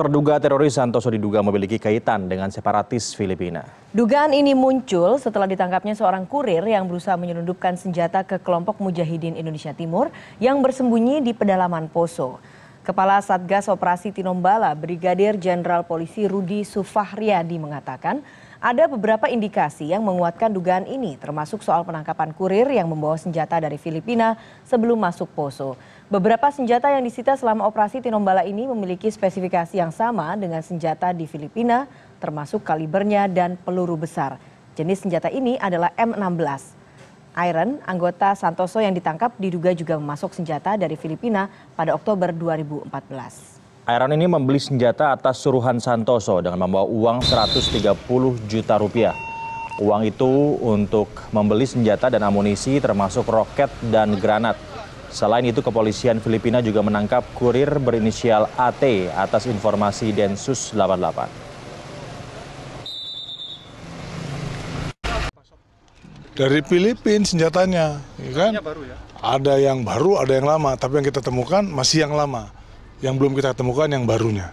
Terduga teroris Santoso diduga memiliki kaitan dengan separatis Filipina. Dugaan ini muncul setelah ditangkapnya seorang kurir yang berusaha menyelundupkan senjata ke kelompok Mujahidin Indonesia Timur yang bersembunyi di pedalaman Poso. Kepala Satgas Operasi Tinombala, Brigadir Jenderal Polisi Rudi Sufahriadi mengatakan, ada beberapa indikasi yang menguatkan dugaan ini, termasuk soal penangkapan kurir yang membawa senjata dari Filipina sebelum masuk Poso. Beberapa senjata yang disita selama operasi Tinombala ini memiliki spesifikasi yang sama dengan senjata di Filipina, termasuk kalibernya dan peluru besar. Jenis senjata ini adalah M16. Iron, anggota Santoso yang ditangkap diduga juga memasuk senjata dari Filipina pada Oktober 2014. Iron ini membeli senjata atas suruhan Santoso dengan membawa uang 130 juta rupiah. Uang itu untuk membeli senjata dan amunisi termasuk roket dan granat. Selain itu kepolisian Filipina juga menangkap kurir berinisial AT atas informasi Densus 88. dari Filipina senjatanya, ya kan? Iya, baru ya? Ada yang baru, ada yang lama. Tapi yang kita temukan masih yang lama. Yang belum kita temukan yang barunya.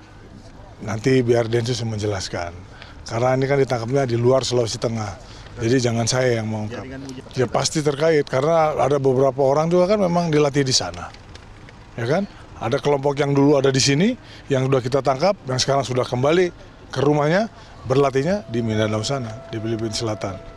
Nanti biar Densus yang menjelaskan. Karena ini kan ditangkapnya di luar Sulawesi Tengah. Jadi jangan saya yang mengungkap. Iya, ya pasti terkait karena ada beberapa orang juga kan memang dilatih di sana. Ya kan? Ada kelompok yang dulu ada di sini yang sudah kita tangkap yang sekarang sudah kembali ke rumahnya berlatihnya di Mindanao sana, di Filipina Selatan.